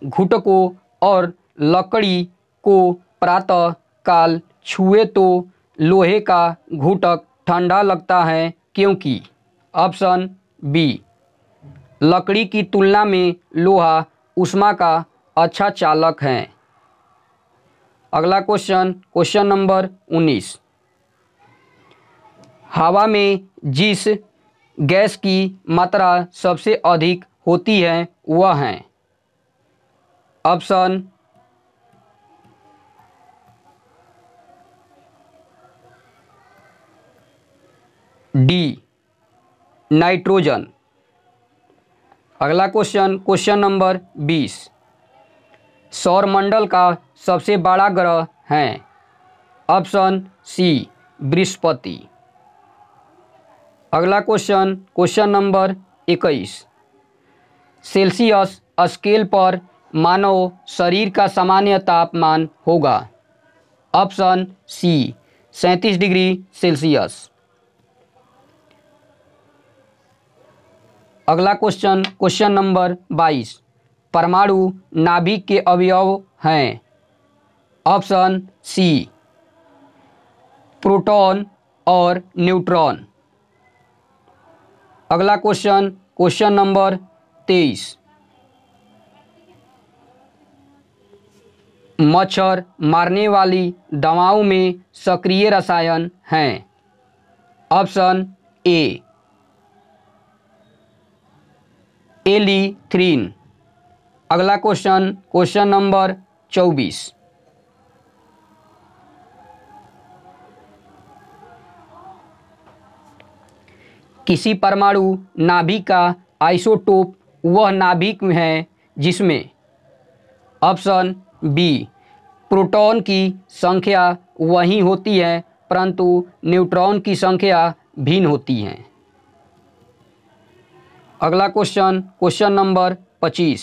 घुटकों और लकड़ी को प्रातः काल छुए तो लोहे का घुटक ठंडा लगता है क्योंकि ऑप्शन बी लकड़ी की तुलना में लोहा उष्मा का अच्छा चालक है अगला क्वेश्चन क्वेश्चन नंबर उन्नीस हवा में जिस गैस की मात्रा सबसे अधिक होती है वह है ऑप्शन डी नाइट्रोजन अगला क्वेश्चन क्वेश्चन नंबर बीस सौरमंडल का सबसे बड़ा ग्रह है ऑप्शन सी बृहस्पति अगला क्वेश्चन क्वेश्चन नंबर इक्कीस सेल्सियस स्केल पर मानव शरीर का सामान्य तापमान होगा ऑप्शन सी सैंतीस डिग्री सेल्सियस अगला क्वेश्चन क्वेश्चन नंबर बाईस परमाणु नाभिक के अवयव हैं ऑप्शन सी प्रोटॉन और न्यूट्रॉन अगला क्वेश्चन क्वेश्चन नंबर तेईस मच्छर मारने वाली दवाओं में सक्रिय रसायन हैं ऑप्शन ए एलीथ्रीन अगला क्वेश्चन क्वेश्चन नंबर चौबीस किसी परमाणु नाभिक का आइसोटोप वह नाभिक में है जिसमें ऑप्शन बी प्रोटॉन की संख्या वही होती है परंतु न्यूट्रॉन की संख्या भिन्न होती है अगला क्वेश्चन क्वेश्चन नंबर पच्चीस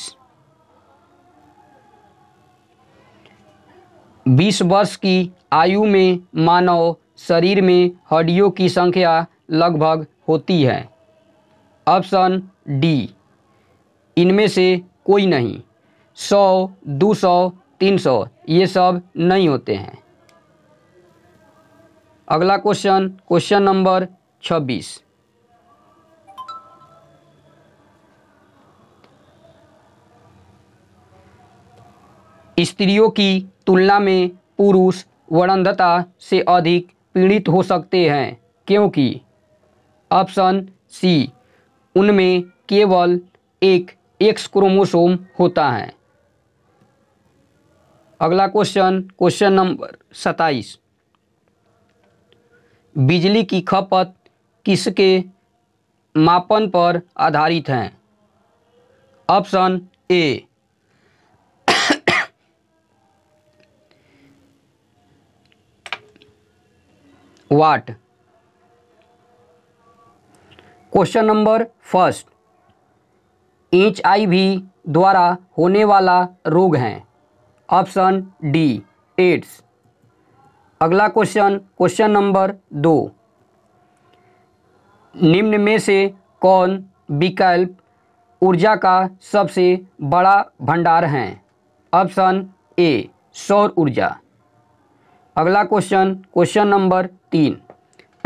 बीस वर्ष की आयु में मानव शरीर में हड्डियों की संख्या लगभग होती है ऑप्शन डी इनमें से कोई नहीं सौ दो सौ तीन सौ ये सब नहीं होते हैं अगला क्वेश्चन क्वेश्चन नंबर छब्बीस स्त्रियों की तुलना में पुरुष वर्णधता से अधिक पीड़ित हो सकते हैं क्योंकि ऑप्शन सी उनमें केवल एक एक्स क्रोमोसोम होता है अगला क्वेश्चन क्वेश्चन नंबर सताइस बिजली की खपत किसके मापन पर आधारित हैं option A watt question number first H I V द्वारा होने वाला रोग है ऑप्शन डी एड्स अगला क्वेश्चन क्वेश्चन नंबर दो निम्न में से कौन विकल्प ऊर्जा का सबसे बड़ा भंडार है ऑप्शन ए सौर ऊर्जा अगला क्वेश्चन क्वेश्चन नंबर तीन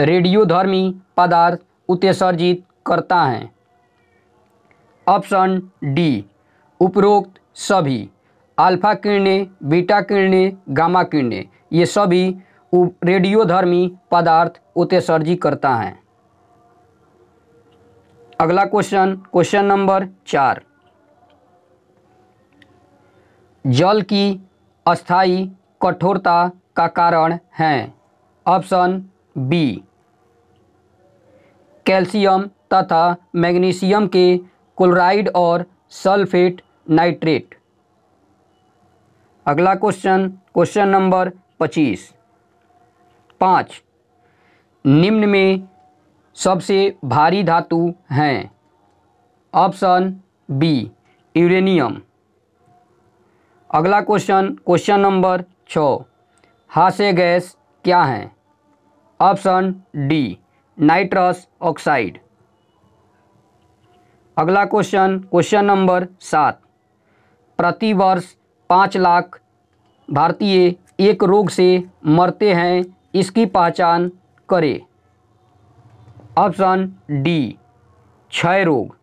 रेडियोधर्मी पदार्थ उत्सर्जित करता है ऑप्शन डी उपरोक्त सभी अल्फा किरणें बीटा किरणें गामा किरणें ये सभी रेडियोधर्मी पदार्थ उत्सर्जित करता है अगला क्वेश्चन क्वेश्चन नंबर चार जल की अस्थाई कठोरता का कारण हैं ऑप्शन बी कैल्शियम तथा मैग्नीशियम के क्लोराइड और सल्फेट नाइट्रेट अगला क्वेश्चन क्वेश्चन नंबर पच्चीस पाँच निम्न में सबसे भारी धातु हैं ऑप्शन बी यूरेनियम अगला क्वेश्चन क्वेश्चन नंबर छः हासे गैस क्या हैं ऑप्शन डी नाइट्रस ऑक्साइड अगला क्वेश्चन क्वेश्चन नंबर सात प्रतिवर्ष पाँच लाख भारतीय एक रोग से मरते हैं इसकी पहचान करें ऑप्शन डी क्षय रोग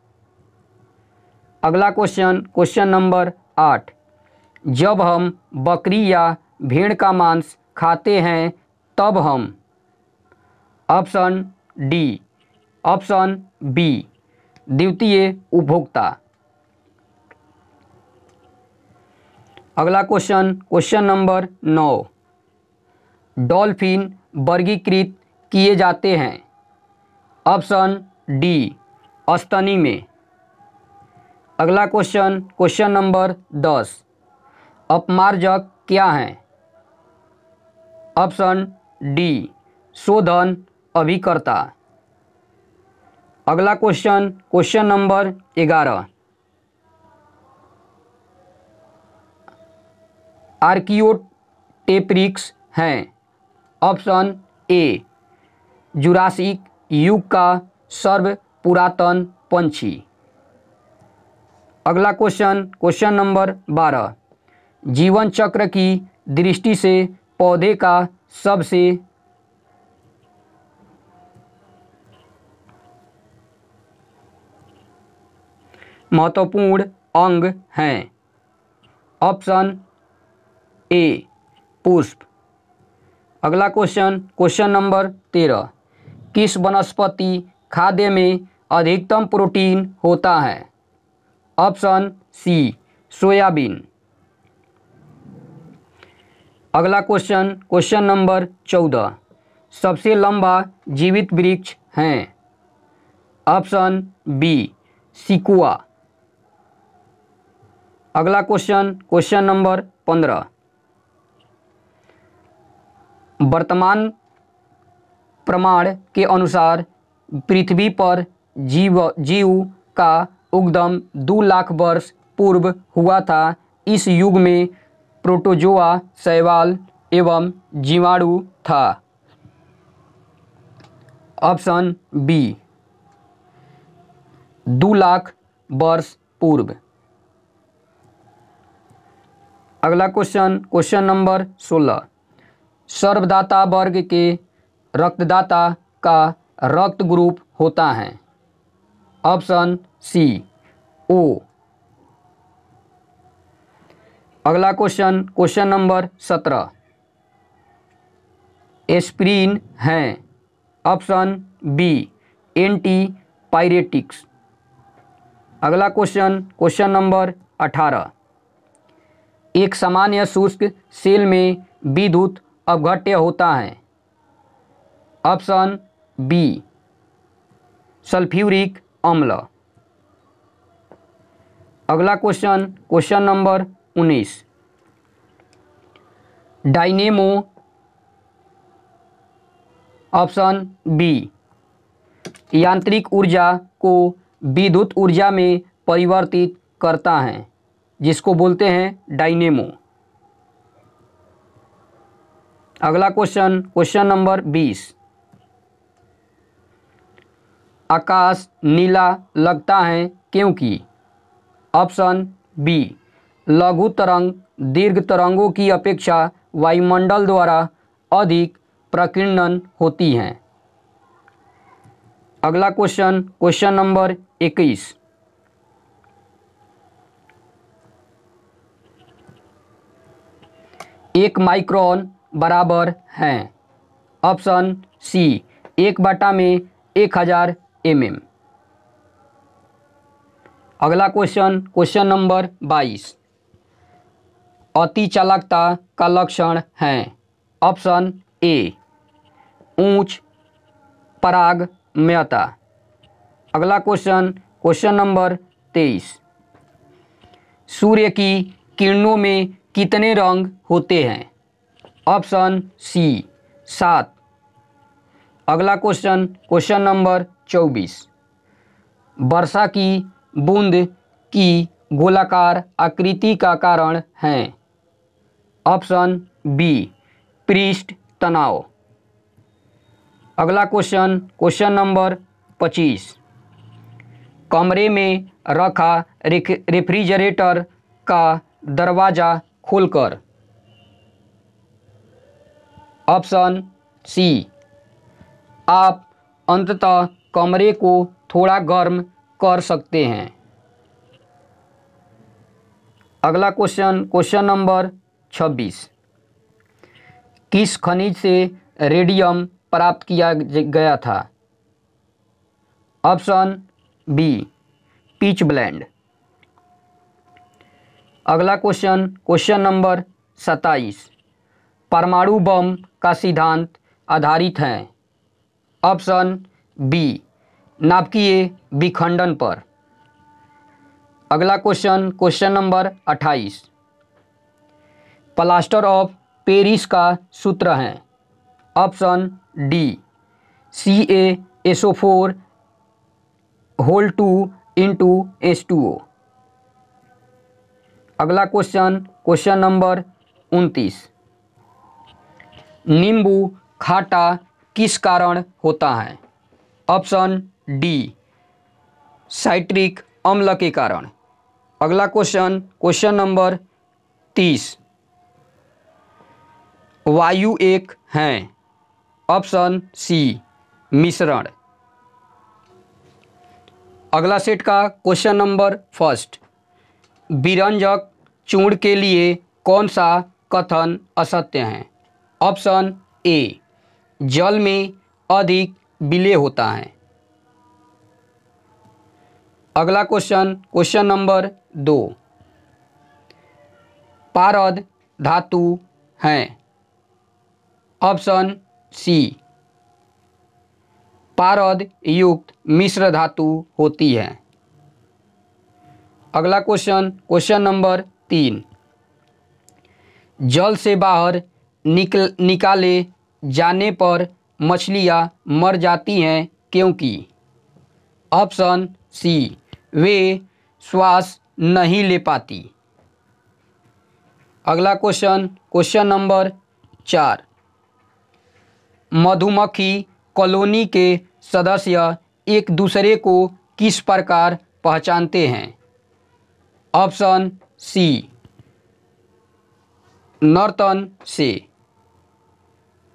अगला क्वेश्चन क्वेश्चन नंबर आठ जब हम बकरी या भेड़ का मांस खाते हैं तब हम ऑप्शन डी ऑप्शन बी द्वितीय उपभोक्ता अगला क्वेश्चन क्वेश्चन नंबर नौ डॉल्फिन वर्गीकृत किए जाते हैं ऑप्शन डी अस्तनी में अगला क्वेश्चन क्वेश्चन नंबर दस अपमार्जक क्या हैं ऑप्शन डी शोधन अभिकर्ता अगला क्वेश्चन क्वेश्चन नंबर ग्यारह आर्कियोटेप्रिक्स हैं ऑप्शन ए जुरासिक युग का सर्व पुरातन पंछी अगला क्वेश्चन क्वेश्चन नंबर बारह जीवन चक्र की दृष्टि से पौधे का सबसे महत्वपूर्ण अंग हैं ऑप्शन ए पुष्प अगला क्वेश्चन क्वेश्चन नंबर तेरह किस वनस्पति खाद्य में अधिकतम प्रोटीन होता है ऑप्शन सी सोयाबीन अगला क्वेश्चन क्वेश्चन नंबर चौदह सबसे लंबा जीवित वृक्ष हैं ऑप्शन बी सिकुआ अगला क्वेश्चन क्वेश्चन नंबर पंद्रह वर्तमान प्रमाण के अनुसार पृथ्वी पर जीव जीव का उद्गम दो लाख वर्ष पूर्व हुआ था इस युग में प्रोटोजोआ शैवाल एवं जीवाणु था ऑप्शन बी दो लाख वर्ष पूर्व अगला क्वेश्चन क्वेश्चन नंबर सोलह सर्वदाता वर्ग के रक्तदाता का रक्त ग्रुप होता है ऑप्शन सी ओ अगला क्वेश्चन क्वेश्चन नंबर सत्रह एस्प्रीन है ऑप्शन बी एंटी पायरेटिक्स अगला क्वेश्चन क्वेश्चन नंबर अठारह एक सामान्य शुष्क सेल में विद्युत अवघट्य होता है ऑप्शन बी सल्फ्यूरिक अम्ल अगला क्वेश्चन क्वेश्चन नंबर उन्नीस डाइनेमो ऑप्शन बी यांत्रिक ऊर्जा को विद्युत ऊर्जा में परिवर्तित करता है जिसको बोलते हैं डाइनेमो अगला क्वेश्चन क्वेश्चन नंबर बीस आकाश नीला लगता है क्योंकि ऑप्शन बी लघु तरंग दीर्घ तरंगों की अपेक्षा वायुमंडल द्वारा अधिक प्रकीर्णन होती हैं अगला क्वेश्चन क्वेश्चन नंबर इक्कीस एक माइक्रोन बराबर हैं ऑप्शन सी एक बाटा में एक हज़ार एम एम अगला क्वेश्चन क्वेश्चन नंबर बाईस अति चालकता का लक्षण हैं ऑप्शन ए ऊंच परागम्यता अगला क्वेश्चन क्वेश्चन नंबर तेईस सूर्य की किरणों में कितने रंग होते हैं ऑप्शन सी सात अगला क्वेश्चन क्वेश्चन नंबर चौबीस वर्षा की बूंद की गोलाकार आकृति का कारण हैं ऑप्शन बी पृष्ठ तनाव अगला क्वेश्चन क्वेश्चन नंबर पच्चीस कमरे में रखा रेफ्रिजरेटर का दरवाज़ा खोलकर ऑप्शन सी आप अंततः कमरे को थोड़ा गर्म कर सकते हैं अगला क्वेश्चन क्वेश्चन नंबर छब्बीस किस खनिज से रेडियम प्राप्त किया गया था ऑप्शन बी पीच ब्लैंड अगला क्वेश्चन क्वेश्चन नंबर सत्ताईस परमाणु बम का सिद्धांत आधारित हैं ऑप्शन बी नाभिकीय विखंडन पर अगला क्वेश्चन क्वेश्चन नंबर अट्ठाईस प्लास्टर ऑफ पेरिस का सूत्र है option D C A SO four whole two into S two O अगला क्वेश्चन क्वेश्चन नंबर उनतीस नींबू खाटा किस कारण होता है ऑप्शन डी साइट्रिक अम्ल के कारण अगला क्वेश्चन क्वेश्चन नंबर तीस वायु एक हैं ऑप्शन सी मिश्रण अगला सेट का क्वेश्चन नंबर फर्स्ट विरंजक चूर्ण के लिए कौन सा कथन असत्य है ऑप्शन ए जल में अधिक विलय होता है अगला क्वेश्चन क्वेश्चन नंबर दो पारद धातु हैं ऑप्शन सी पारद युक्त मिश्र धातु होती है अगला क्वेश्चन क्वेश्चन नंबर तीन जल से बाहर निकल निकाले जाने पर मछलियाँ मर जाती हैं क्योंकि ऑप्शन सी वे श्वास नहीं ले पाती अगला क्वेश्चन क्वेश्चन नंबर चार मधुमक्खी कॉलोनी के सदस्य एक दूसरे को किस प्रकार पहचानते हैं ऑप्शन सी नर्तन से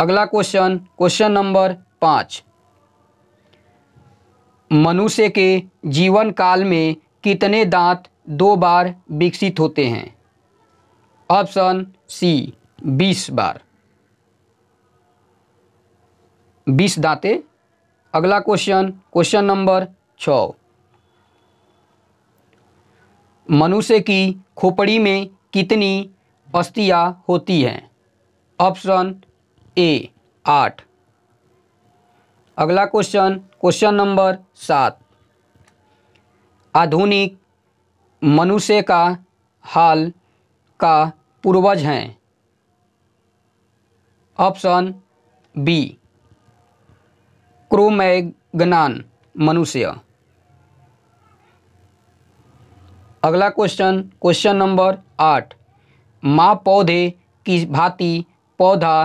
अगला क्वेश्चन क्वेश्चन नंबर पाँच मनुष्य के जीवन काल में कितने दांत दो बार विकसित होते हैं ऑप्शन सी बीस बार बीस दाँतें अगला क्वेश्चन क्वेश्चन नंबर छ मनुष्य की खोपड़ी में कितनी अस्थियाँ होती हैं ऑप्शन ए आठ अगला क्वेश्चन क्वेश्चन नंबर सात आधुनिक मनुष्य का हाल का पूर्वज हैं ऑप्शन बी क्रोमैगनान मनुष्य अगला क्वेश्चन क्वेश्चन नंबर आठ माँ पौधे की भांति पौधा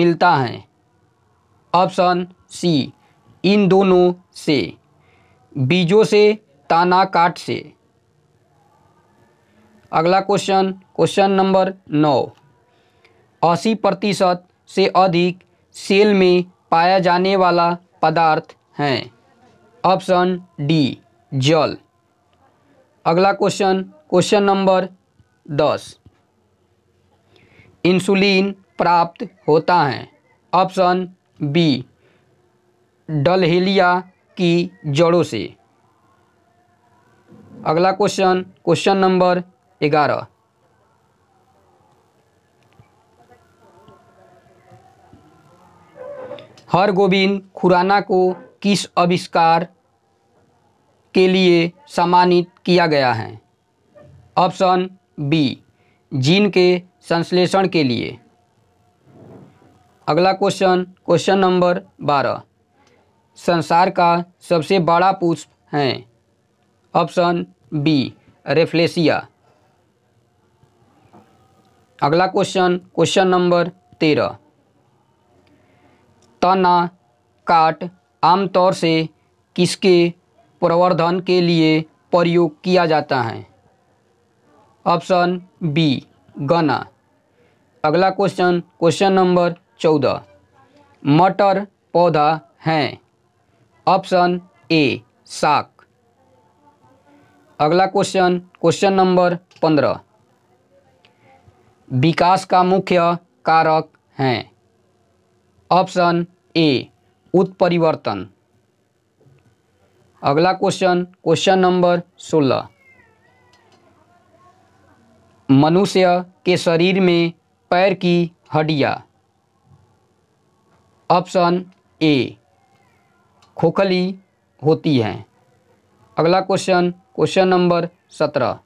मिलता है ऑप्शन सी इन दोनों से बीजों से ताना काट से अगला क्वेश्चन क्वेश्चन नंबर नौ अस्सी प्रतिशत से अधिक सेल में पाया जाने वाला पदार्थ हैं ऑप्शन डी जल अगला क्वेश्चन क्वेश्चन नंबर दस इंसुलिन प्राप्त होता है ऑप्शन बी डलहेलिया की जड़ों से अगला क्वेश्चन क्वेश्चन नंबर ग्यारह हरगोविंद खुराना को किस आविष्कार के लिए सम्मानित किया गया है ऑप्शन बी जीन के संश्लेषण के लिए अगला क्वेश्चन क्वेश्चन नंबर बारह संसार का सबसे बड़ा पुष्प है ऑप्शन बी रेफ्लेसिया अगला क्वेश्चन क्वेश्चन नंबर तेरह तना काट आमतौर से किसके प्रवर्धन के लिए प्रयोग किया जाता है ऑप्शन बी गना अगला क्वेश्चन क्वेश्चन नंबर चौदह मटर पौधा है ऑप्शन ए साक अगला क्वेश्चन क्वेश्चन नंबर पंद्रह विकास का मुख्य कारक हैं ऑप्शन ए उत्परिवर्तन अगला क्वेश्चन क्वेश्चन नंबर सोलह मनुष्य के शरीर में पैर की हड्डिया ऑप्शन ए खोखली होती हैं अगला क्वेश्चन क्वेश्चन नंबर सत्रह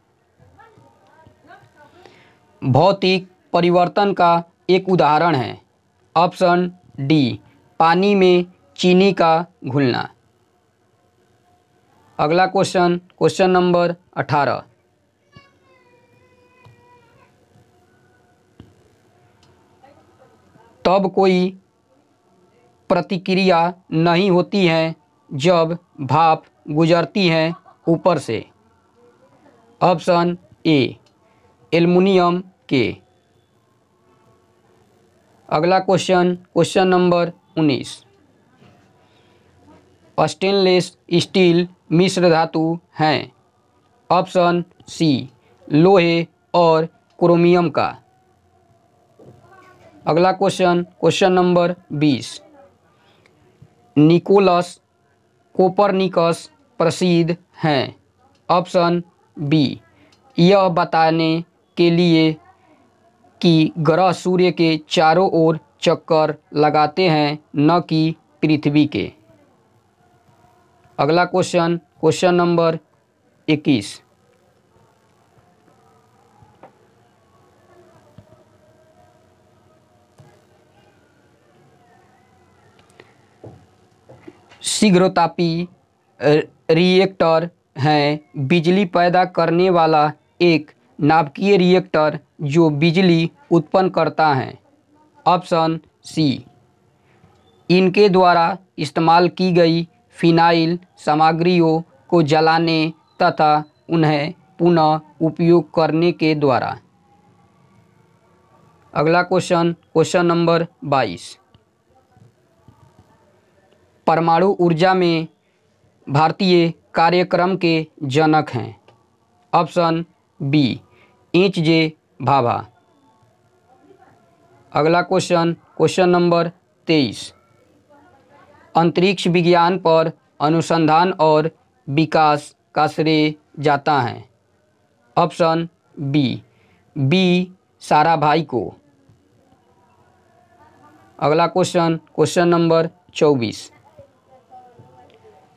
भौतिक परिवर्तन का एक उदाहरण है ऑप्शन डी पानी में चीनी का घुलना अगला क्वेश्चन क्वेश्चन नंबर अठारह तब कोई प्रतिक्रिया नहीं होती है जब भाप गुजरती है ऊपर से ऑप्शन ए एल्युमिनियम के अगला क्वेश्चन क्वेश्चन नंबर उन्नीस स्टेनलेस स्टील मिश्र धातु हैं ऑप्शन सी लोहे और क्रोमियम का अगला क्वेश्चन क्वेश्चन नंबर बीस निकोलस कोपरनिकस प्रसिद्ध हैं ऑप्शन बी यह बताने के लिए कि ग्रह सूर्य के चारों ओर चक्कर लगाते हैं न कि पृथ्वी के अगला क्वेश्चन क्वेश्चन नंबर इक्कीस शीघ्रतापी रिएक्टर हैं बिजली पैदा करने वाला एक नाभिकीय रिएक्टर जो बिजली उत्पन्न करता है ऑप्शन सी इनके द्वारा इस्तेमाल की गई फिनाइल सामग्रियों को जलाने तथा उन्हें पुनः उपयोग करने के द्वारा अगला क्वेश्चन क्वेश्चन नंबर बाईस परमाणु ऊर्जा में भारतीय कार्यक्रम के जनक हैं option B H J Bhabha अगला क्वेश्चन क्वेश्चन नंबर तेईस अंतरिक्ष विज्ञान पर अनुसंधान और विकास का श्रेय जाता है ऑप्शन बी बी सारा भाई को अगला क्वेश्चन क्वेश्चन नंबर चौबीस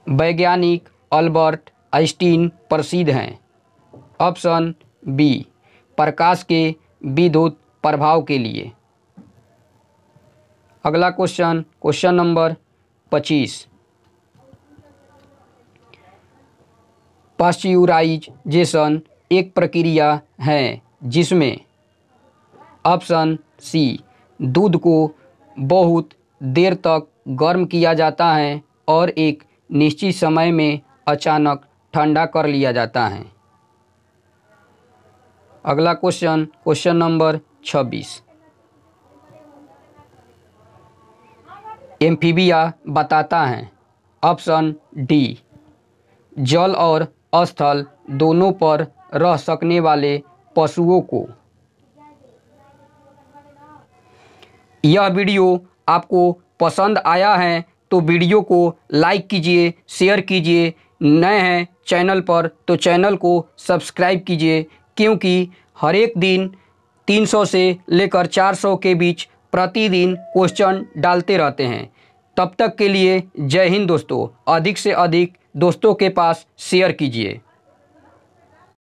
वैज्ञानिक अल्बर्ट आइंस्टीन प्रसिद्ध हैं ऑप्शन बी प्रकाश के विद्युत प्रभाव के लिए अगला क्वेश्चन क्वेश्चन नंबर पच्चीस पाश्चुराइजेशन एक प्रक्रिया है जिसमें ऑप्शन सी दूध को बहुत देर तक गर्म किया जाता है और एक निश्चित समय में अचानक ठंडा कर लिया जाता है अगला क्वेश्चन क्वेश्चन नंबर छब्बीस एम्फीबिया बताता है ऑप्शन डी जल और स्थल दोनों पर रह सकने वाले पशुओं को यह वीडियो आपको पसंद आया है तो वीडियो को लाइक कीजिए शेयर कीजिए नए हैं चैनल पर तो चैनल को सब्सक्राइब कीजिए क्योंकि हर एक दिन 300 से लेकर 400 के बीच प्रतिदिन क्वेश्चन डालते रहते हैं तब तक के लिए जय हिंद दोस्तों अधिक से अधिक दोस्तों के पास शेयर कीजिए